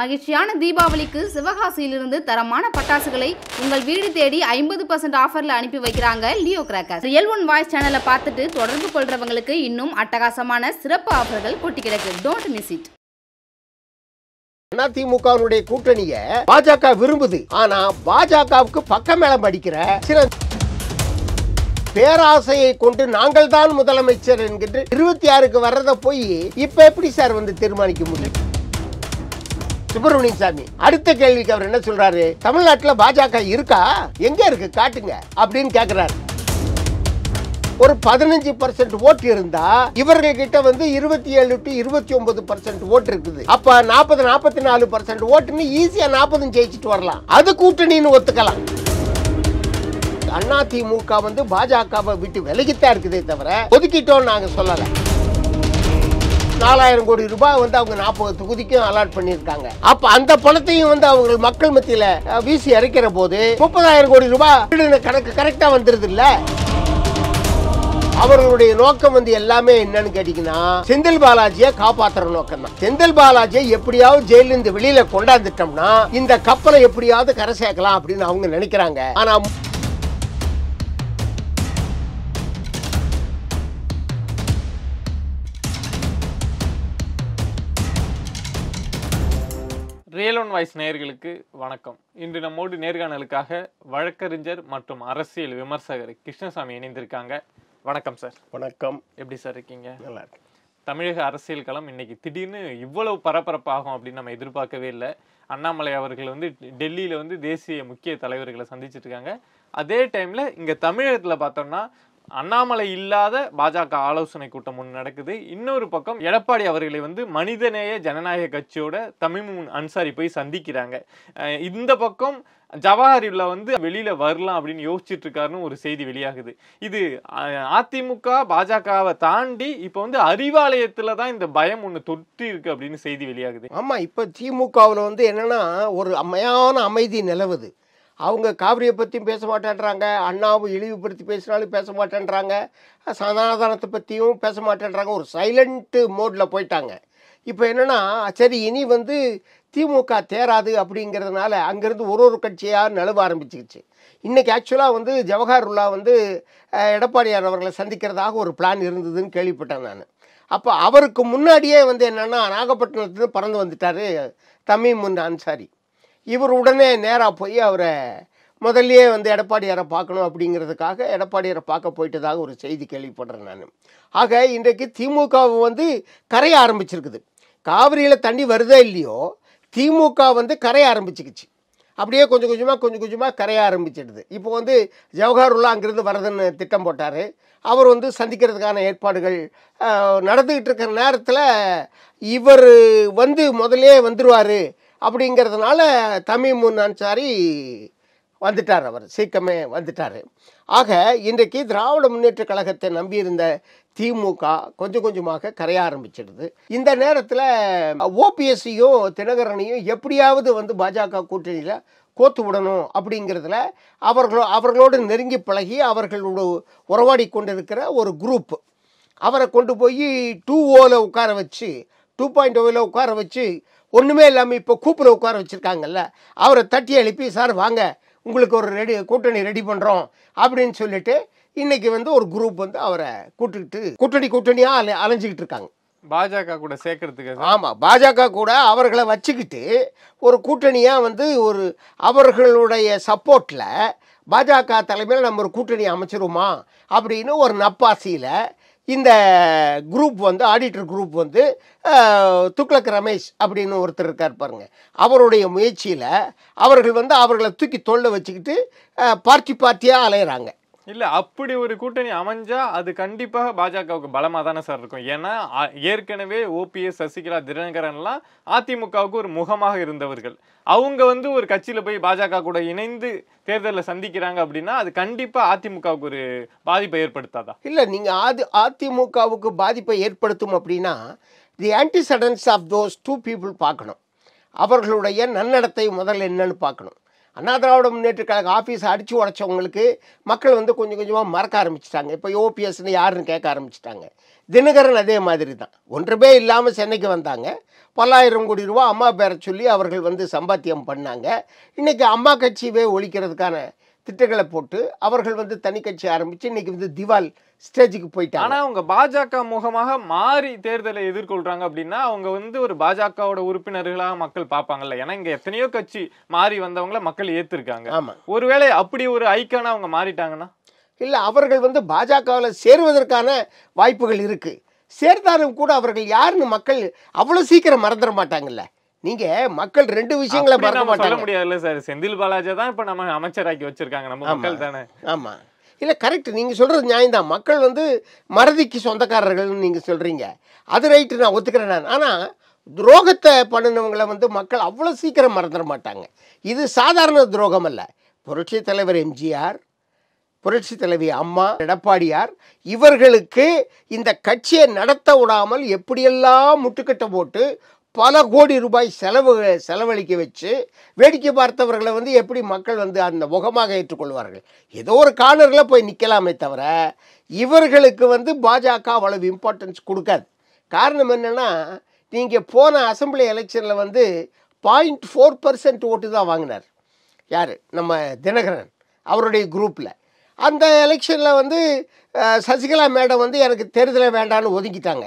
மகிழ்ச்சியான தீபாவளிக்கு சிவகாசியிலிருந்து தரமான பட்டாசுகளை உங்கள் வீடு தேடி ஐம்பது பர்சன்ட் ஆஃபரில் அனுப்பி வைக்கிறாங்க Leo cracker real one voice சேனலை பார்த்துட்டு தொடர்பு கொள்றவங்களுக்கு இன்னும் அட்டகாசமான சிறப்பு ஆஃபர்கள் கொட்டி கிடக்கு டோன்ட் மிஸ் இட் அதிமுகவினுடைய கூட்டணியை பாஜக விரும்புது ஆனா பாஜகவுக்கு பக்க மேல படிக்கிற சில பேராசையை கொண்டு நாங்கள் தான் முதலமைச்சர் என்கின்ற இருபத்தி ஆறுக்கு வர்றதை போய் இப்ப எப்படி சார் வந்து தீர்மானிக்க முடியும் சுப்பிரமணிய சாமி அடுத்த கேள்விக்கு அவர் என்ன சொல்றாரு தமிழ்நாட்டில் பாஜக இருக்கா எங்க இருக்கு காட்டுங்க அப்படின்னு கேட்கிறாரு ஒரு பதினஞ்சு பர்சன்ட் ஓட்டு இருந்தா இவர்கள் கிட்ட வந்து இருபத்தி ஏழு டு இருபத்தி ஒன்பது பர்சன்ட் ஓட்டு இருக்குது அப்ப நாற்பது நாற்பத்தி நாலு பர்சன்ட் ஓட்டுன்னு ஈஸியா நாற்பதும் ஜெயிச்சுட்டு வரலாம் அது கூட்டணின்னு ஒத்துக்கலாம் அதிமுக வந்து பாஜகவை விட்டு விலகித்தான் இருக்குதே தவிர ஒதுக்கிட்டோம் நாங்க சொல்லலை நாலாயிரம் கோடி ரூபாய் வந்து அவங்க நாற்பது தொகுதிக்கும் அலாட் பண்ணியிருக்காங்க அப்ப அந்த பணத்தையும் வந்து அவங்க மக்கள் மத்தியில வீசி இறைக்கிற போது முப்பதாயிரம் கோடி ரூபாய் கணக்கு கரெக்டா வந்துருது இல்ல அவர்களுடைய நோக்கம் வந்து எல்லாமே என்னன்னு கேட்டீங்கன்னா செந்தில் பாலாஜியை காப்பாத்துற நோக்கம் தான் செந்தில் பாலாஜியை எப்படியாவது ஜெயில வெளியில கொண்டாந்துட்டோம்னா இந்த கப்பலை எப்படியாவது கரை சேர்க்கலாம் அப்படின்னு அவங்க நினைக்கிறாங்க ஆனா ரியல் ஒன் வாய்ஸ் நேயர்களுக்கு வணக்கம் இன்று நம்மோடு நேர்காணலுக்காக வழக்கறிஞர் மற்றும் அரசியல் விமர்சகர் கிருஷ்ணசாமி இணைந்திருக்காங்க வணக்கம் சார் வணக்கம் எப்படி சார் இருக்கீங்க நல்லா தமிழக அரசியல் களம் இன்னைக்கு திடீர்னு இவ்வளவு பரபரப்பாகும் அப்படின்னு நம்ம எதிர்பார்க்கவே இல்லை அண்ணாமலை அவர்கள் வந்து டெல்லியில் வந்து தேசிய முக்கிய தலைவர்களை சந்திச்சிருக்காங்க அதே டைமில் இங்கே தமிழகத்தில் பார்த்தோம்னா அண்ணாமலை இல்லாத பாஜக ஆலோசனை கூட்டம் ஒன்று நடக்குது இன்னொரு பக்கம் எடப்பாடி அவர்களை வந்து மனிதநேய ஜனநாயக கட்சியோட தமிழ் அன்சாரி போய் சந்திக்கிறாங்க இந்த பக்கம் ஜவஹரில் வந்து வெளியில் வரலாம் அப்படின்னு யோசிச்சுட்டு இருக்காருன்னு ஒரு செய்தி வெளியாகுது இது அதிமுக பாஜகவை தாண்டி இப்போ வந்து அறிவாலயத்தில் தான் இந்த பயம் ஒன்று தொட்டி இருக்கு அப்படின்னு செய்தி வெளியாகுது ஆமாம் இப்போ திமுகவில் வந்து என்னன்னா ஒரு அமையான அமைதி நிலவுது அவங்க காவிரியை பற்றியும் பேச மாட்டேன்றாங்க அண்ணாவும் இழிவுபடுத்தி பேசினாலும் பேச மாட்டேன்றாங்க சனாதானத்தை பற்றியும் பேச மாட்டேன்றாங்க ஒரு சைலண்ட்டு மோடில் போயிட்டாங்க இப்போ என்னென்னா சரி இனி வந்து திமுக தேராது அப்படிங்கிறதுனால அங்கேருந்து ஒரு ஒரு கட்சியாக நழுவ ஆரம்பிச்சிருச்சு இன்றைக்கி ஆக்சுவலாக வந்து ஜவஹர்லா வந்து எடப்பாடியார் அவர்களை சந்திக்கிறதாக ஒரு பிளான் இருந்ததுன்னு கேள்விப்பட்டேன் நான் அப்போ அவருக்கு முன்னாடியே வந்து என்னென்னா நாகப்பட்டினத்துலேருந்து பறந்து வந்துட்டார் முன் அன்சாரி இவர் உடனே நேராக போய் அவரை முதல்லையே வந்து எடப்பாடியாரை பார்க்கணும் அப்படிங்கிறதுக்காக எடப்பாடியாரை பார்க்க போயிட்டதாக ஒரு செய்தி கேள்விப்படுறேன் நான் ஆக இன்றைக்கு திமுக வந்து கரைய ஆரம்பிச்சிருக்குது காவிரியில் தண்ணி வருதே இல்லையோ திமுக வந்து கரைய ஆரம்பிச்சுக்குச்சு அப்படியே கொஞ்சம் கொஞ்சமாக கொஞ்சம் கொஞ்சமாக கரைய ஆரம்பிச்சிடுது இப்போ வந்து ஜவஹர்லா அங்கேருந்து வரதுன்னு திட்டம் போட்டார் அவர் வந்து சந்திக்கிறதுக்கான ஏற்பாடுகள் நடந்துக்கிட்டு இருக்கிற நேரத்தில் இவர் வந்து முதலே வந்துடுவார் அப்படிங்கிறதுனால தமிழ் முன்னாச்சாரி வந்துட்டார் அவர் சீக்கிரமே வந்துட்டார் ஆக இன்றைக்கு திராவிட முன்னேற்ற கழகத்தை நம்பியிருந்த திமுக கொஞ்சம் கொஞ்சமாக கரைய ஆரம்பிச்சிடுது இந்த நேரத்தில் ஓபிஎஸ்சியும் தினகரனையும் எப்படியாவது வந்து பாஜக கூட்டணியில் கோத்து விடணும் அப்படிங்கிறதுல அவர்களோ அவர்களோடு நெருங்கி பழகி அவர்களோடு உறவாடி கொண்டிருக்கிற ஒரு குரூப் அவரை கொண்டு போய் டூ ஓவில் உட்கார வச்சு டூ பாயிண்ட் ஓவில் உட்கார வச்சு ஒன்றுமே இல்லாமல் இப்போ கூப்பிட உட்கார வச்சுருக்காங்கல்ல அவரை தட்டி எழுப்பி சார் வாங்க உங்களுக்கு ஒரு ரெடி கூட்டணி ரெடி பண்ணுறோம் அப்படின்னு சொல்லிட்டு இன்றைக்கி வந்து ஒரு குரூப் வந்து அவரை கூட்டுக்கிட்டு கூட்டணி கூட்டணியாக அலை அலைஞ்சிக்கிட்டு இருக்காங்க பாஜக கூட சேர்க்கறதுக்கு ஆமாம் பாஜக கூட அவர்களை வச்சுக்கிட்டு ஒரு கூட்டணியாக வந்து ஒரு அவர்களுடைய சப்போர்ட்டில் பாஜக தலைமையில் நம்ம ஒரு கூட்டணி அமைச்சிருமா அப்படின்னு ஒரு நப்பாசியில் இந்த குரூப் வந்து ஆடிட்டர் குரூப் வந்து துக்ளக் ரமேஷ் அப்படின்னு ஒருத்தர் இருக்கார் பாருங்க அவருடைய முயற்சியில் அவர்கள் வந்து அவர்களை தூக்கி தொல்லை வச்சுக்கிட்டு பார்ட்டி பார்ட்டியாக அலையிறாங்க இல்ல அப்படி ஒரு கூட்டணி அமைஞ்சா அது கண்டிப்பாக பாஜகவுக்கு பலமா தானே சார் இருக்கும் ஏன்னா ஏற்கனவே ஓபிஎஸ் சசிகலா தினகரன்லாம் அதிமுகவுக்கு ஒரு முகமாக இருந்தவர்கள் அவங்க வந்து ஒரு கட்சியில போய் பாஜக கூட இணைந்து தேர்தலில் சந்திக்கிறாங்க அப்படின்னா அது கண்டிப்பா அதிமுகவுக்கு ஒரு பாதிப்பை ஏற்படுத்தாதா இல்ல நீங்க அது அதிமுகவுக்கு பாதிப்பை ஏற்படுத்தும் அப்படின்னா the antecedents of those two people பார்க்கணும் அவர்களுடைய நன்னடத்தை முதல்ல என்னன்னு பார்க்கணும் அண்ணா திராவிட முன்னேற்ற கழக ஆஃபீஸ் அடித்து உடச்சவங்களுக்கு மக்கள் வந்து கொஞ்சம் கொஞ்சமாக மறக்க ஆரம்பிச்சிட்டாங்க இப்போ ஓபிஎஸ்னு யாருன்னு கேட்க ஆரம்பிச்சிட்டாங்க தினகரன் அதே மாதிரி தான் ஒன்றுமே இல்லாமல் சென்னைக்கு வந்தாங்க பல்லாயிரம் கோடி ரூபா அம்மா பேரை சொல்லி அவர்கள் வந்து சம்பாத்தியம் பண்ணாங்க இன்றைக்கி அம்மா கட்சியவே ஒழிக்கிறதுக்கான திட்டங்களை போட்டு அவர்கள் வந்து தனி கட்சி ஆரம்பித்து இன்னைக்கு வந்து திவால் ஸ்டேஜுக்கு போயிட்டாங்க ஆனால் அவங்க பாஜக முகமாக மாறி தேர்தலை எதிர்கொள்கிறாங்க அப்படின்னா அவங்க வந்து ஒரு பாஜகவோட உறுப்பினர்களாக மக்கள் பார்ப்பாங்கல்ல ஏன்னா இங்கே எத்தனையோ கட்சி மாறி வந்தவங்கள மக்கள் ஏற்றிருக்காங்க ஆமாம் ஒருவேளை அப்படி ஒரு ஐக்கான அவங்க மாறிட்டாங்கன்னா இல்லை அவர்கள் வந்து பாஜகவில் சேருவதற்கான வாய்ப்புகள் இருக்குது சேர்ந்தாலும் கூட அவர்கள் யாருன்னு மக்கள் அவ்வளோ சீக்கிரம் மறந்துட மாட்டாங்கல்ல நீங்க மக்கள் ரெண்டு விஷயங்களை மறக்க மாட்டாங்க முடியாதுல்ல சார் செந்தில் பாலாஜி தான் இப்ப நம்ம அமைச்சராக்கி வச்சிருக்காங்க நம்ம மக்கள் தானே ஆமா இல்லை கரெக்ட் நீங்கள் சொல்கிறது நியாயம்தான் மக்கள் வந்து மறதிக்கு சொந்தக்காரர்கள்னு நீங்கள் சொல்கிறீங்க அது ரைட்டு நான் ஒத்துக்கிறேன் நான் ஆனால் துரோகத்தை பண்ணினவங்களை வந்து மக்கள் அவ்வளோ சீக்கிரம் மறந்துட மாட்டாங்க இது சாதாரண துரோகம் அல்ல புரட்சி தலைவர் எம்ஜிஆர் புரட்சி தலைவி அம்மா எடப்பாடியார் இவர்களுக்கு இந்த கட்சியை நடத்த விடாமல் எப்படியெல்லாம் முட்டுக்கட்டை போட்டு பல கோடி ரூபாய் செலவு செலவழிக்க வச்சு வேடிக்கை பார்த்தவர்களை வந்து எப்படி மக்கள் வந்து அந்த முகமாக ஏற்றுக்கொள்வார்கள் ஏதோ ஒரு கார்னரில் போய் நிற்கலாமே தவிர இவர்களுக்கு வந்து பாஜக அவ்வளவு இம்பார்ட்டன்ஸ் கொடுக்காது காரணம் என்னென்னா நீங்கள் போன அசம்பிளி எலெக்ஷனில் வந்து பாயிண்ட் ஃபோர் பர்சன்ட் ஓட்டு தான் வாங்கினார் யார் நம்ம தினகரன் அவருடைய குரூப்பில் அந்த எலெக்ஷனில் வந்து சசிகலா மேடம் வந்து எனக்கு தேர்தலை வேண்டான்னு ஒதுக்கிட்டாங்க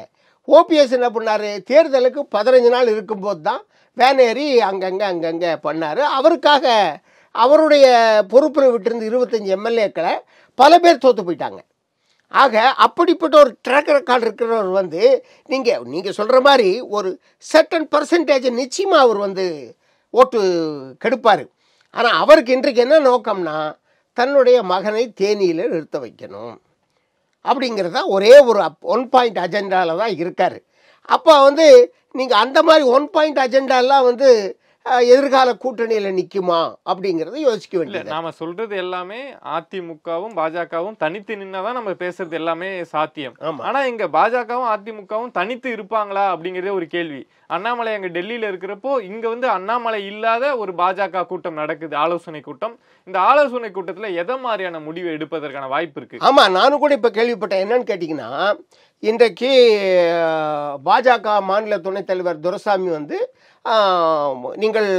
ஓபிஎஸ் என்ன பண்ணார் தேர்தலுக்கு பதினஞ்சு நாள் இருக்கும்போது தான் வேனேறி அங்கங்கே அங்கங்கே பண்ணார் அவருக்காக அவருடைய பொறுப்பில் விட்டிருந்து இருபத்தஞ்சி எம்எல்ஏக்களை பல பேர் தோற்று போயிட்டாங்க ஆக அப்படிப்பட்ட ஒரு ட்ராக் ரெக்கார்டு இருக்கிறவர் வந்து நீங்கள் நீங்கள் சொல்கிற மாதிரி ஒரு சர்டன் பர்சன்டேஜ் நிச்சயமாக அவர் வந்து ஓட்டு கெடுப்பார் ஆனால் அவருக்கு இன்றைக்கு என்ன நோக்கம்னா தன்னுடைய மகனை தேனியில் நிறுத்த வைக்கணும் அப்படிங்கிறது தான் ஒரே ஒரு ஒன் பாயிண்ட் அஜெண்டாவில் தான் இருக்கார் அப்போ வந்து நீங்கள் அந்த மாதிரி ஒன் பாயிண்ட் அஜெண்டாலாம் வந்து எதிர்கால கூட்டணியில் நிற்குமா அப்படிங்கிறத யோசிக்க வேண்டிய நாம சொல்றது எல்லாமே அதிமுகவும் பாஜகவும் தனித்து நின்னாதான் நம்ம பேசுறது எல்லாமே சாத்தியம் ஆனா இங்க பாஜகவும் அதிமுகவும் தனித்து இருப்பாங்களா அப்படிங்கறதே ஒரு கேள்வி அண்ணாமலை அங்க டெல்லியில இருக்கிறப்போ இங்க வந்து அண்ணாமலை இல்லாத ஒரு பாஜக கூட்டம் நடக்குது ஆலோசனை கூட்டம் இந்த ஆலோசனை கூட்டத்துல எதை மாதிரியான முடிவு எடுப்பதற்கான வாய்ப்பு இருக்கு ஆமா நானும் கூட இப்ப கேள்விப்பட்டேன் என்னன்னு கேட்டீங்கன்னா இன்றைக்கு பாஜக மாநில துணைத் தலைவர் துரசாமி வந்து நீங்கள்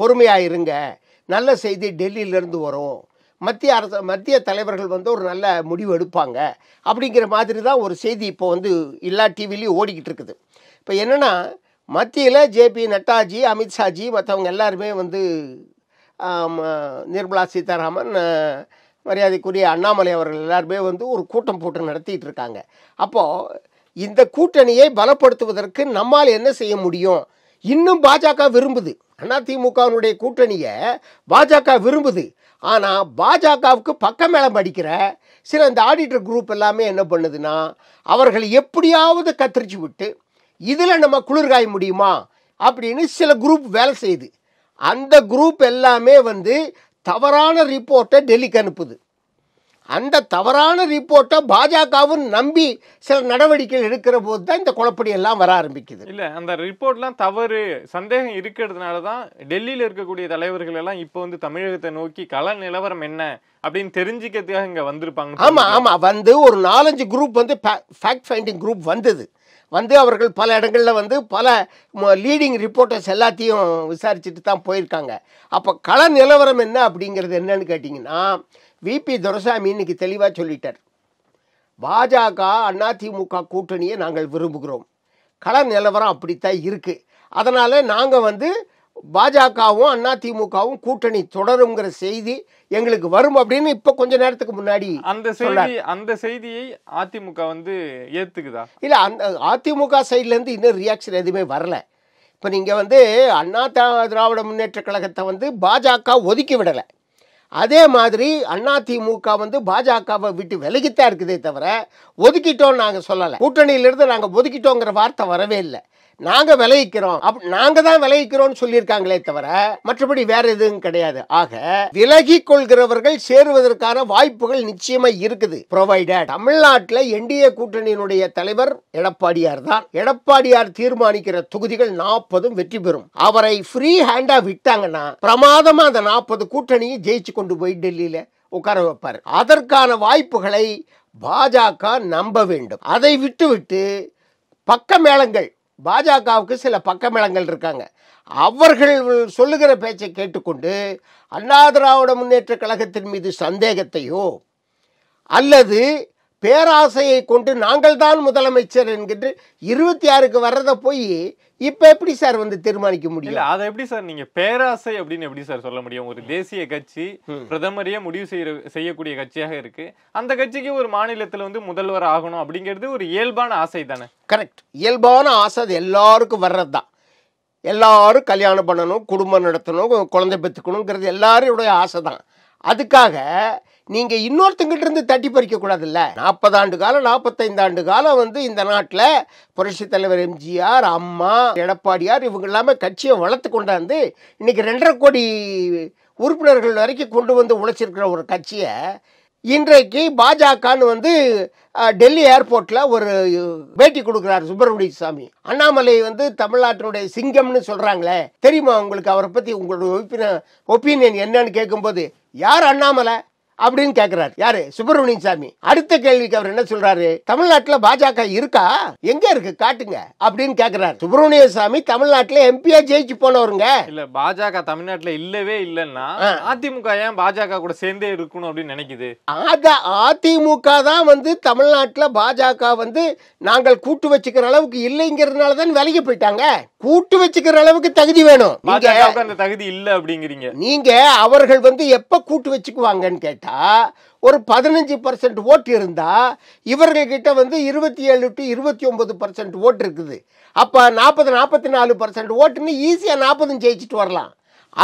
பொறுமையாக இருங்க நல்ல செய்தி டெல்லியிலேருந்து வரும் மத்திய அரசு மத்திய தலைவர்கள் வந்து ஒரு நல்ல முடிவு எடுப்பாங்க அப்படிங்கிற மாதிரி தான் ஒரு செய்தி இப்போ வந்து எல்லா டிவிலையும் ஓடிக்கிட்டு இருக்குது இப்போ என்னென்னா மத்தியில் ஜேபி நட்டாஜி அமித்ஷாஜி மற்றவங்க எல்லாருமே வந்து நிர்மலா சீதாராமன் மரியாதைக்குரிய அண்ணாமலை அவர்கள் எல்லாருமே வந்து ஒரு கூட்டம் போட்டு நடத்திட்டு இருக்காங்க அப்போது இந்த கூட்டணியை பலப்படுத்துவதற்கு நம்மால் என்ன செய்ய முடியும் இன்னும் பாஜக விரும்புது அதிமுகவினுடைய கூட்டணியை பாஜக விரும்புது ஆனால் பாஜகவுக்கு பக்க மேலே படிக்கிற சில இந்த ஆடிட்டர் குரூப் எல்லாமே என்ன பண்ணுதுன்னா அவர்கள் எப்படியாவது கத்திரிச்சு விட்டு இதில் நம்ம குளிர்காய முடியுமா அப்படின்னு சில குரூப் வேலை செய்யுது அந்த குரூப் எல்லாமே வந்து தவறான ரிப்போர்ட்டை டெல்லிக்கு அனுப்புது அந்த தவறான ரிப்போர்ட்டை பாஜகவும் நம்பி சில நடவடிக்கை எடுக்கிற போது தான் இந்த குழப்படி எல்லாம் வர ஆரம்பிக்குது இல்லை அந்த ரிப்போர்ட்லாம் தவறு சந்தேகம் இருக்கிறதுனால தான் டெல்லியில் இருக்கக்கூடிய தலைவர்கள் எல்லாம் இப்போ வந்து தமிழகத்தை நோக்கி கள நிலவரம் என்ன அப்படின்னு தெரிஞ்சுக்கிறதுக்காக இங்கே வந்திருப்பாங்க ஆமாம் ஆமாம் வந்து ஒரு நாலஞ்சு குரூப் வந்து ஃபேக்ட் ஃபைண்டிங் குரூப் வந்தது வந்து அவர்கள் பல இடங்களில் வந்து பல லீடிங் ரிப்போர்ட்டர்ஸ் எல்லாத்தையும் விசாரிச்சுட்டு தான் போயிருக்காங்க அப்போ கள நிலவரம் என்ன அப்படிங்கிறது என்னன்னு கேட்டிங்கன்னா விபி துரசாமி இன்னைக்கு தெளிவாக சொல்லிட்டார் பாஜக அதிமுக கூட்டணியை நாங்கள் விரும்புகிறோம் கள நிலவரம் அப்படித்தான் இருக்குது அதனால் நாங்கள் வந்து பாஜகவும் அதிமுகவும் கூட்டணி தொடருங்கிற செய்தி எங்களுக்கு வரும் அப்படின்னு இப்ப கொஞ்ச நேரத்துக்கு முன்னாடி அந்த செய்தி அந்த செய்தியை அதிமுக வந்து ஏத்துக்குதா இல்ல அந்த அதிமுக சைட்ல இருந்து இன்னும் ரியாக்ஷன் எதுவுமே வரல இப்ப நீங்க வந்து அண்ணா திராவிட முன்னேற்ற கழகத்தை வந்து பாஜக ஒதுக்கி விடல அதே மாதிரி அதிமுக வந்து பாஜகவை விட்டு விலகித்தான் இருக்குதே தவிர ஒதுக்கிட்டோம் நாங்கள் சொல்லலை கூட்டணியிலிருந்து நாங்கள் ஒதுக்கிட்டோங்கிற வார்த்தை வரவே இல்லை நாங்கள் விளைவிக்கிறோம் அப் நாங்கள் தான் விளைவிக்கிறோம் சொல்லியிருக்காங்களே தவிர மற்றபடி வேற எதுவும் கிடையாது ஆக விலகி கொள்கிறவர்கள் சேருவதற்கான வாய்ப்புகள் நிச்சயமாக இருக்குது ப்ரொவைட் தமிழ்நாட்டில் என்டிஏ கூட்டணியினுடைய தலைவர் எடப்பாடியார் தான் எடப்பாடியார் தீர்மானிக்கிற தொகுதிகள் நாற்பதும் வெற்றி பெறும் அவரை ஃப்ரீ ஹேண்டா விட்டாங்கன்னா பிரமாதமாக அந்த நாற்பது கூட்டணியை ஜெயிச்சு கொண்டு போய் டெல்லியில் உட்கார வைப்பார் அதற்கான வாய்ப்புகளை பாஜக நம்ப வேண்டும் அதை விட்டுவிட்டு பக்க மேளங்கள் பாஜகவுக்கு சில பக்கமிளங்கள் இருக்காங்க அவர்கள் சொல்லுகிற பேச்சை கேட்டுக்கொண்டு அண்ணா திராவிட முன்னேற்ற கழகத்தின் மீது சந்தேகத்தையோ அல்லது பேராசையை கொண்டு நாங்கள் தான் முதலமைச்சர் என்கின்ற இருபத்தி ஆறுக்கு வர்றதை போய் இப்போ எப்படி சார் வந்து தீர்மானிக்க முடியும் அதை எப்படி சார் நீங்க பேராசை அப்படின்னு எப்படி சார் சொல்ல முடியும் ஒரு தேசிய கட்சி பிரதமரையே முடிவு செய்ய செய்யக்கூடிய கட்சியாக இருக்கு அந்த கட்சிக்கு ஒரு மாநிலத்தில் வந்து முதல்வர் ஆகணும் அப்படிங்கிறது ஒரு இயல்பான ஆசை தானே கரெக்ட் இயல்பான ஆசை அது எல்லாருக்கும் வர்றது தான் எல்லாரும் கல்யாணம் பண்ணணும் குடும்பம் நடத்தணும் குழந்தை பெற்றுக்கணுங்கிறது எல்லாருடைய ஆசை தான் அதுக்காக நீங்கள் இன்னொருத்தங்கிட்ட இருந்து தட்டி பறிக்கக்கூடாதுல்ல நாற்பது ஆண்டு காலம் நாற்பத்தைந்து ஆண்டு காலம் வந்து இந்த நாட்டில் புரட்சி தலைவர் எம்ஜிஆர் அம்மா எடப்பாடியார் இவங்க எல்லாமே கட்சியை வளர்த்து கொண்டாந்து இன்னைக்கு ரெண்டரை கோடி உறுப்பினர்கள் வரைக்கும் கொண்டு வந்து உழைச்சிருக்கிற ஒரு கட்சியை இன்றைக்கு பாஜகன்னு வந்து டெல்லி ஏர்போர்ட்டில் ஒரு பேட்டி கொடுக்குறாரு சுப்பிரமணிய சாமி அண்ணாமலை வந்து தமிழ்நாட்டினுடைய சிங்கம்னு சொல்கிறாங்களே தெரியுமா உங்களுக்கு அவரை பற்றி உங்களுடைய ஒப்பீனியன் ஒப்பீனியன் என்னன்னு கேட்கும்போது யார் அண்ணாமலை அப்படின்னு கேக்குறாரு யாரு சுப்பிரமணியன் சாமி அடுத்த கேள்விக்கு அவர் என்ன சொல்றாரு தமிழ்நாட்டுல பாஜக இருக்கா எங்க இருக்கு காட்டுங்க அப்படின்னு கேக்குறாரு சுப்பிரமணிய சாமி தமிழ்நாட்டுல எம்பியா ஜெயிச்சு போனவருங்க இல்ல பாஜக தமிழ்நாட்டுல இல்லவே இல்லைன்னா அதிமுக ஏன் பாஜக கூட சேர்ந்தே இருக்கணும் அப்படின்னு நினைக்குது அதிமுக தான் வந்து தமிழ்நாட்டுல பாஜக வந்து நாங்கள் கூட்டு வச்சுக்கிற அளவுக்கு இல்லைங்கிறதுனால தான் விலகி போயிட்டாங்க கூட்டு வச்சுக்கிற அளவுக்கு தகுதி வேணும் அந்த தகுதி இல்ல அப்படிங்கிறீங்க நீங்க அவர்கள் வந்து எப்ப கூட்டு வச்சுக்குவாங்கன்னு கேட்டு இருந்தால் ஒரு பதினஞ்சு பர்சன்ட் ஓட்டு இருந்தால் இவர்கள்கிட்ட வந்து இருபத்தி ஏழு டு இருபத்தி ஒம்பது பர்சன்ட் ஓட்டு இருக்குது அப்போ நாற்பது நாற்பத்தி நாலு பர்சன்ட் ஓட்டுன்னு ஈஸியாக நாற்பதும் ஜெயிச்சுட்டு வரலாம்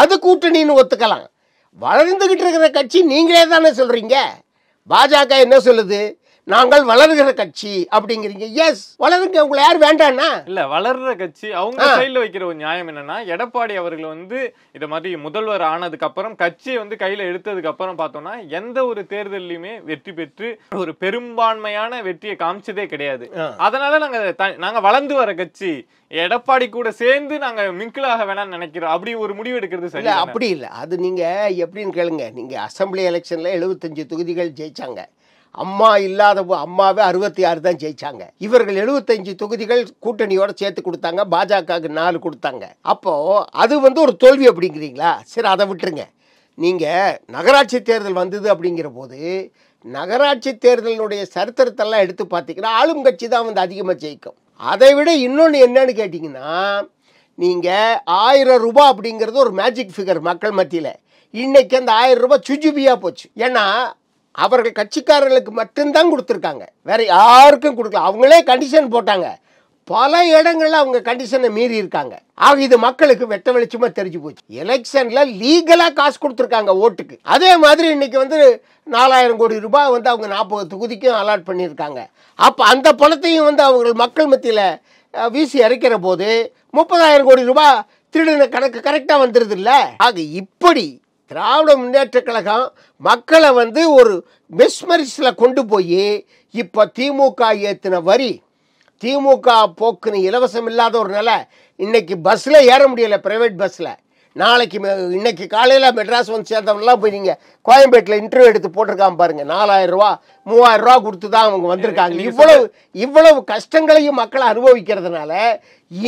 அது கூட்டணின்னு ஒத்துக்கலாம் வளர்ந்துக்கிட்டு இருக்கிற கட்சி நீங்களே தானே சொல்கிறீங்க பாஜக என்ன சொல்லுது நாங்கள் வளர்கிற கட்சி அப்படிங்கிறீங்க எஸ் வளருங்க உங்களை யார் வேண்டாம்னா இல்ல வளர்ற கட்சி அவங்க கையில வைக்கிற ஒரு நியாயம் என்னன்னா எடப்பாடி அவர்கள் வந்து இத மாதிரி முதல்வர் ஆனதுக்கு அப்புறம் கட்சியை வந்து கையில எடுத்ததுக்கு அப்புறம் பார்த்தோம்னா எந்த ஒரு தேர்தலையுமே வெற்றி பெற்று ஒரு பெரும்பான்மையான வெற்றியை காமிச்சதே கிடையாது அதனால நாங்க நாங்க வளர்ந்து வர கட்சி எடப்பாடி கூட சேர்ந்து நாங்க மிங்கிளாக வேணாம்னு நினைக்கிறோம் அப்படி ஒரு முடிவு எடுக்கிறது சரி அப்படி இல்லை அது நீங்க எப்படின்னு கேளுங்க நீங்க அசம்பிளி எலெக்ஷன்ல எழுபத்தஞ்சு தொகுதிகள் ஜெயிச்சாங்க அம்மா இல்லாத அம்மாவே அறுபத்தி ஆறு தான் ஜெயிச்சாங்க இவர்கள் எழுபத்தஞ்சு தொகுதிகள் கூட்டணியோட சேர்த்து கொடுத்தாங்க பாஜகவுக்கு நாலு கொடுத்தாங்க அப்போ அது வந்து ஒரு தோல்வி அப்படிங்கிறீங்களா சரி அதை விட்டுருங்க நீங்கள் நகராட்சி தேர்தல் வந்தது அப்படிங்கிற போது நகராட்சி தேர்தலினுடைய சரித்திரத்தெல்லாம் எடுத்து பார்த்தீங்கன்னா ஆளும் கட்சி தான் வந்து அதிகமாக ஜெயிக்கும் அதை விட இன்னொன்று என்னன்னு கேட்டிங்கன்னா நீங்கள் ஆயிரம் ரூபாய் அப்படிங்கிறது ஒரு மேஜிக் ஃபிகர் மக்கள் மத்தியில் இன்றைக்கி அந்த ஆயிரம் ரூபாய் சுஜுபியாக போச்சு ஏன்னா அவர்கள் கட்சிக்காரர்களுக்கு மட்டும்தான் கொடுத்துருக்காங்க வேறு யாருக்கும் கொடுக்கல அவங்களே கண்டிஷன் போட்டாங்க பல இடங்களில் அவங்க கண்டிஷனை மீறி இருக்காங்க ஆக இது மக்களுக்கு வெட்ட வெளிச்சமாக தெரிஞ்சு போச்சு எலெக்ஷனில் லீகலாக காசு கொடுத்துருக்காங்க ஓட்டுக்கு அதே மாதிரி இன்றைக்கி வந்து நாலாயிரம் கோடி ரூபாய் வந்து அவங்க நாற்பது தொகுதிக்கும் அலாட் பண்ணியிருக்காங்க அப்போ அந்த பணத்தையும் வந்து அவங்க மக்கள் மத்தியில் வீசி இறைக்கிற போது முப்பதாயிரம் கோடி ரூபாய் திருடின கணக்கு கரெக்டாக வந்துடுது இல்லை ஆக இப்படி திராவிட முன்னேற்ற கழகம் மக்களை வந்து ஒரு மெஸ்மரிஸில் கொண்டு போய் இப்போ திமுக ஏற்றின வரி திமுக போக்குன்னு இலவசம் இல்லாத ஒரு நிலை இன்றைக்கி பஸ்ஸில் ஏற முடியலை ப்ரைவேட் பஸ்ஸில் நாளைக்கு இன்னைக்கு காலையில் மெட்ராஸ் வந்து சேர்ந்தவங்களாம் போய் நீங்கள் கோயம்பேட்டில் இன்டர்வியூ எடுத்து போட்டிருக்காம பாருங்கள் நாலாயிரரூவா மூவாயிரரூவா கொடுத்து தான் அவங்க வந்திருக்காங்க இவ்வளவு இவ்வளவு கஷ்டங்களையும் மக்களை அனுபவிக்கிறதுனால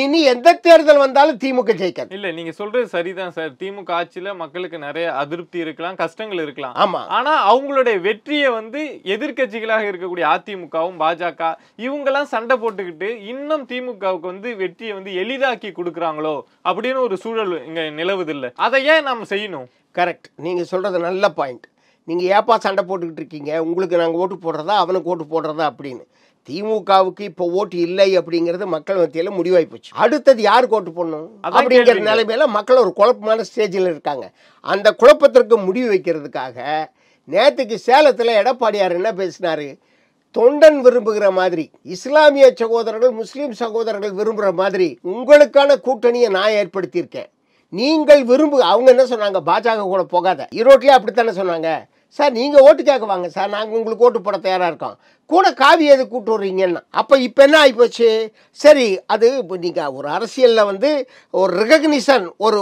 இனி எந்த தேர்தல் வந்தாலும் திமுக ஜெயிக்காது இல்ல நீங்க சொல்றது சரிதான் சார் திமுக ஆட்சியில மக்களுக்கு நிறைய அதிருப்தி இருக்கலாம் கஷ்டங்கள் இருக்கலாம் ஆமா ஆனா அவங்களுடைய வெற்றியை வந்து எதிர்கட்சிகளாக இருக்கக்கூடிய அதிமுகவும் பாஜக இவங்க எல்லாம் சண்டை போட்டுக்கிட்டு இன்னும் திமுகவுக்கு வந்து வெற்றியை வந்து எளிதாக்கி கொடுக்குறாங்களோ அப்படின்னு ஒரு சூழல் இங்க நிலவுது இல்ல அதை ஏன் நாம் செய்யணும் கரெக்ட் நீங்க சொல்றது நல்ல பாயிண்ட் நீங்க ஏப்பா சண்டை போட்டுக்கிட்டு இருக்கீங்க உங்களுக்கு நாங்க ஓட்டு போடுறதா அவனுக்கு ஓட்டு போடுறதா அப்படின்னு திமுகவுக்கு இப்போ ஓட்டு இல்லை அப்படிங்கிறது மக்கள் மத்தியில முடிவாகி போச்சு அடுத்தது யார் ஓட்டு போடணும் அப்படிங்கிற நிலைமையில மக்கள் ஒரு குழப்பமான ஸ்டேஜில் இருக்காங்க அந்த குழப்பத்திற்கு முடிவு வைக்கிறதுக்காக நேற்றுக்கு சேலத்தில் எடப்பாடியார் என்ன பேசினாரு தொண்டன் விரும்புகிற மாதிரி இஸ்லாமிய சகோதரர்கள் முஸ்லீம் சகோதரர்கள் விரும்புகிற மாதிரி உங்களுக்கான கூட்டணியை நான் ஏற்படுத்தியிருக்கேன் நீங்கள் விரும்பு அவங்க என்ன சொன்னாங்க பாஜக கூட போகாத ஈரோட்லேயே அப்படித்தானே சொன்னாங்க சார் நீங்கள் ஓட்டு கேட்க வாங்க சார் நாங்கள் உங்களுக்கு ஓட்டு போட தயாராக இருக்கோம் கூட காவி எது கூட்டு வர்றீங்கன்னு அப்போ இப்போ என்ன ஆகிப்போச்சு சரி அது இப்போ நீங்கள் ஒரு அரசியலில் வந்து ஒரு ரெகக்னிஷன் ஒரு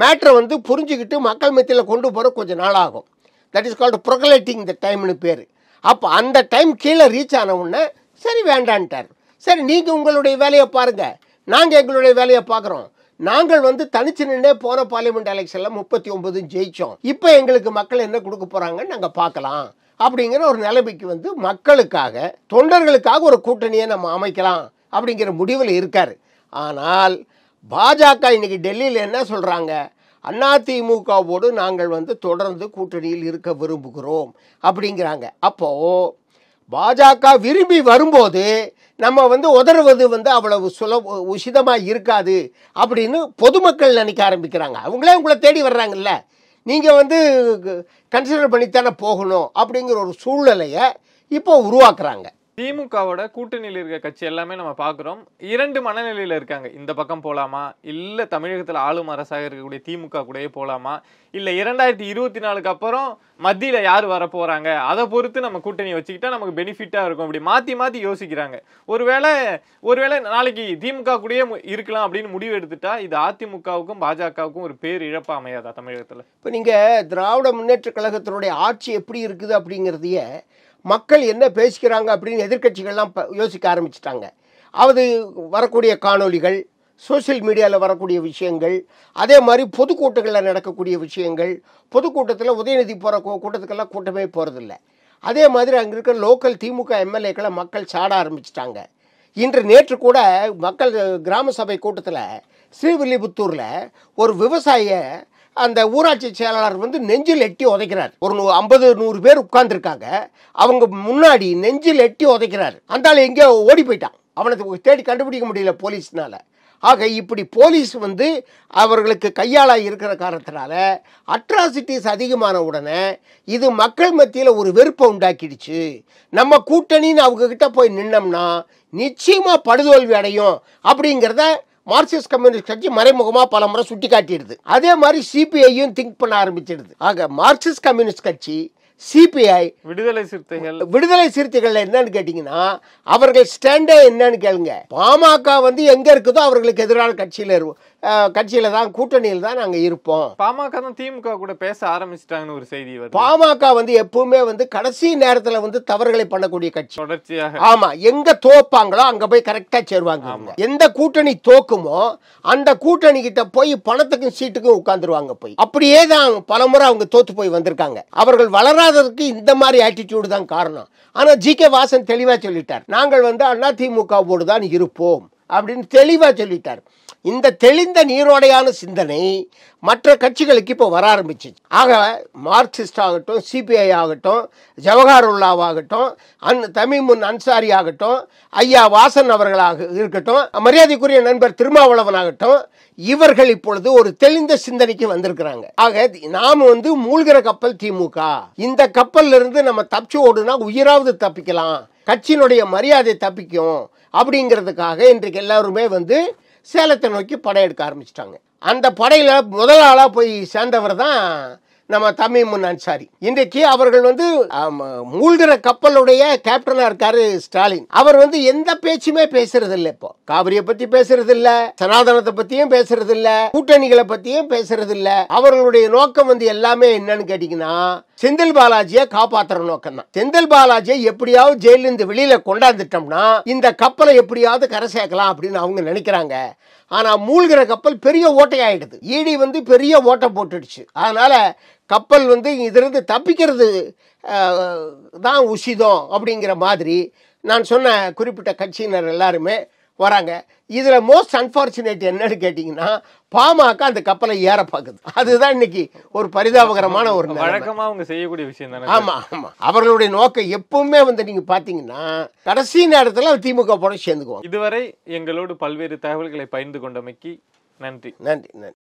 மேட்ரை வந்து புரிஞ்சுக்கிட்டு மக்கள் மத்தியில் கொண்டு போகிற கொஞ்சம் நாள் ஆகும் தட் இஸ் கால்டு ப்ரொகலேட்டிங் த டைம்னு பேர் அப்போ அந்த டைம் கீழே ரீச் ஆன உடனே சரி வேண்டான்ட்டார் சரி நீங்கள் உங்களுடைய வேலையை பாருங்கள் நாங்கள் எங்களுடைய வேலையை பார்க்குறோம் நாங்கள் வந்து தனிச்சு நின்றே போன பார்லிமெண்ட் எலெக்ஷனில் முப்பத்தி ஒன்பது ஜெயித்தோம் இப்போ எங்களுக்கு மக்கள் என்ன கொடுக்க போகிறாங்கன்னு நாங்கள் பார்க்கலாம் அப்படிங்கிற ஒரு நிலைமைக்கு வந்து மக்களுக்காக தொண்டர்களுக்காக ஒரு கூட்டணியை நம்ம அமைக்கலாம் அப்படிங்கிற முடிவில் இருக்கார் ஆனால் பாஜக இன்னைக்கு டெல்லியில் என்ன சொல்கிறாங்க அதிமுகவோடு நாங்கள் வந்து தொடர்ந்து கூட்டணியில் இருக்க விரும்புகிறோம் அப்படிங்கிறாங்க அப்போது பாஜக விரும்பி வரும்போது நம்ம வந்து உதறுவது வந்து அவ்வளவு சுல உசிதமாக இருக்காது அப்படின்னு பொதுமக்கள் நினைக்க ஆரம்பிக்கிறாங்க அவங்களே உங்களை தேடி வர்றாங்கல்ல நீங்கள் வந்து கன்சிடர் பண்ணித்தானே போகணும் அப்படிங்கிற ஒரு சூழ்நிலையை இப்போ உருவாக்குறாங்க திமுகவோட கூட்டணியில் இருக்க கட்சி எல்லாமே நம்ம பார்க்குறோம் இரண்டு மனநிலையில் இருக்காங்க இந்த பக்கம் போகலாமா இல்லை தமிழகத்தில் ஆளும் அரசாக இருக்கக்கூடிய திமுக கூடயே போகலாமா இல்லை இரண்டாயிரத்தி இருபத்தி நாலுக்கு அப்புறம் மத்தியில் யார் வரப்போகிறாங்க அதை பொறுத்து நம்ம கூட்டணி வச்சுக்கிட்டா நமக்கு பெனிஃபிட்டாக இருக்கும் அப்படி மாற்றி மாற்றி யோசிக்கிறாங்க ஒருவேளை ஒருவேளை நாளைக்கு திமுக கூடயே இருக்கலாம் அப்படின்னு முடிவு எடுத்துட்டா இது அதிமுகவுக்கும் பாஜகவுக்கும் ஒரு பேர் இழப்பு அமையாதா தமிழகத்தில் இப்போ நீங்கள் திராவிட முன்னேற்ற கழகத்தினுடைய ஆட்சி எப்படி இருக்குது அப்படிங்கிறதையே மக்கள் என்ன பேசிக்கிறாங்க அப்படின்னு எதிர்கட்சிகள்லாம் யோசிக்க ஆரம்பிச்சிட்டாங்க அது வரக்கூடிய காணொலிகள் சோசியல் மீடியாவில் வரக்கூடிய விஷயங்கள் அதே மாதிரி பொதுக்கூட்டங்களில் நடக்கக்கூடிய விஷயங்கள் பொதுக்கூட்டத்தில் உதயநிதி போகிற கூட்டத்துக்கெல்லாம் கூட்டமே போகிறதில்ல அதே மாதிரி அங்கே இருக்கிற லோக்கல் திமுக எம்எல்ஏக்களை மக்கள் சாட ஆரம்பிச்சிட்டாங்க இன்று நேற்று கூட மக்கள் கிராம சபை கூட்டத்தில் ஸ்ரீவில்லிபுத்தூரில் ஒரு விவசாய அந்த ஊராட்சி செயலாளர் வந்து நெஞ்சில் எட்டி உதைக்கிறார் ஒரு நூ ஐம்பது நூறு பேர் உட்கார்ந்துருக்காங்க அவங்க முன்னாடி நெஞ்சில் எட்டி உதைக்கிறார் அந்த எங்கேயோ ஓடி போயிட்டான் அவனை தேடி கண்டுபிடிக்க முடியல போலீஸ்னால ஆக இப்படி போலீஸ் வந்து அவர்களுக்கு கையாளாக இருக்கிற காரணத்தினால அட்ராசிட்டிஸ் அதிகமான உடனே இது மக்கள் மத்தியில் ஒரு வெறுப்பை உண்டாக்கிடுச்சு நம்ம கூட்டணின்னு அவங்கக்கிட்ட போய் நின்னோம்னா நிச்சயமாக படுதோல்வி அடையும் அப்படிங்கிறத மார்க்சிஸ்ட் கம்யூனிஸ்ட் கட்சி மறைமுகமாக பல முறை சுட்டி காட்டிடுது அதே மாதிரி சிபிஐயும் திங்க் பண்ண ஆரம்பிச்சிடுது ஆக மார்க்சிஸ்ட் கம்யூனிஸ்ட் கட்சி சிபிஐ விடுதலை சிறுத்தைகள் விடுதலை சிறுத்தைகள் என்னன்னு கேட்டீங்கன்னா அவர்கள் ஸ்டாண்டே என்னன்னு கேளுங்க பாமக வந்து எங்க இருக்குதோ அவர்களுக்கு எதிரான கட்சியில் இருக்கும் கட்சியில தான் கூட்டணியில் தான் நாங்க இருப்போம் பாமக தான் திமுக கூட பேச ஆரம்பிச்சிட்டாங்கன்னு ஒரு செய்தி பாமக வந்து எப்பவுமே வந்து கடைசி நேரத்துல வந்து தவறுகளை பண்ணக்கூடிய கட்சி தொடர்ச்சியாக ஆமா எங்க தோப்பாங்களோ அங்க போய் கரெக்டா சேருவாங்க எந்த கூட்டணி தோக்குமோ அந்த கூட்டணி கிட்ட போய் பணத்துக்கும் சீட்டுக்கும் உட்காந்துருவாங்க போய் அப்படியே தான் பலமுறை அவங்க தோத்து போய் வந்திருக்காங்க அவர்கள் வளராததுக்கு இந்த மாதிரி ஆட்டிடியூடு தான் காரணம் ஆனா ஜி கே வாசன் தெளிவா சொல்லிட்டார் நாங்கள் வந்து அதிமுகவோடு தான் இருப்போம் அப்படின்னு தெளிவா சொல்லிட்டார் இந்த தெளிந்த நீரோடையான சிந்தனை மற்ற கட்சிகளுக்கு இப்போ வர ஆரம்பிச்சிச்சு ஆக மார்க்சிஸ்ட் ஆகட்டும் சிபிஐ ஆகட்டும் ஜவஹருல்லாவாகட்டும் அன் தமிமுன் அன்சாரி ஆகட்டும் ஐயா வாசன் அவர்களாக இருக்கட்டும் மரியாதைக்குரிய நண்பர் திருமாவளவன் ஆகட்டும் இவர்கள் இப்பொழுது ஒரு தெளிந்த சிந்தனைக்கு வந்திருக்கிறாங்க ஆக நாம் வந்து மூழ்கிற கப்பல் திமுக இந்த கப்பல்ல இருந்து நம்ம தப்பிச்சு ஓடுனா உயிராவது தப்பிக்கலாம் கட்சியினுடைய மரியாதை தப்பிக்கும் அப்படிங்கிறதுக்காக இன்றைக்கு எல்லாருமே வந்து சேலத்தை நோக்கி படையெடுக்க ஆரம்பிச்சிட்டாங்க அந்த படையில் முதல் ஆளாக போய் சேர்ந்தவர் தான் நம்ம முன் அன்சாரி இன்றைக்கு அவர்கள் வந்து மூழ்கிற கப்பலுடைய கேப்டனா இருக்காரு ஸ்டாலின் அவர் வந்து எந்த பேச்சுமே பேசுறது இல்லை இப்போ காவிரியை பத்தி பேசுறது இல்ல சனாதனத்தை பத்தியும் பேசுறது இல்ல கூட்டணிகளை பத்தியும் பேசுறது இல்ல அவர்களுடைய நோக்கம் வந்து எல்லாமே என்னன்னு கேட்டீங்கன்னா செந்தில் பாலாஜியை காப்பாத்துற நோக்கம் தான் செந்தில் பாலாஜியை எப்படியாவது ஜெயிலிருந்து வெளியில கொண்டாந்துட்டோம்னா இந்த கப்பலை எப்படியாவது கரை சேர்க்கலாம் அப்படின்னு அவங்க நினைக்கிறாங்க ஆனா மூழ்கிற கப்பல் பெரிய ஓட்டையாயிடுது ஈடி வந்து பெரிய ஓட்டை போட்டுடுச்சு அதனால கப்பல் வந்து இதிலிருந்து தப்பிக்கிறது தான் உசிதம் அப்படிங்கிற மாதிரி நான் சொன்ன குறிப்பிட்ட கட்சியினர் எல்லாருமே வராங்க இதில் மோஸ்ட் அன்ஃபார்ச்சுனேட் என்னன்னு கேட்டிங்கன்னா பாமக அந்த கப்பலை ஏற பார்க்குது அதுதான் இன்னைக்கு ஒரு பரிதாபகரமான ஒரு வழக்கமாக அவங்க செய்யக்கூடிய விஷயம் தான் ஆமாம் ஆமாம் அவர்களுடைய நோக்கம் எப்பவுமே வந்து நீங்கள் பார்த்தீங்கன்னா கடைசி நேரத்தில் திமுக போட சேர்ந்துக்குவோம் இதுவரை எங்களோடு பல்வேறு தகவல்களை பகிர்ந்து கொண்டமைக்கு நன்றி நன்றி நன்றி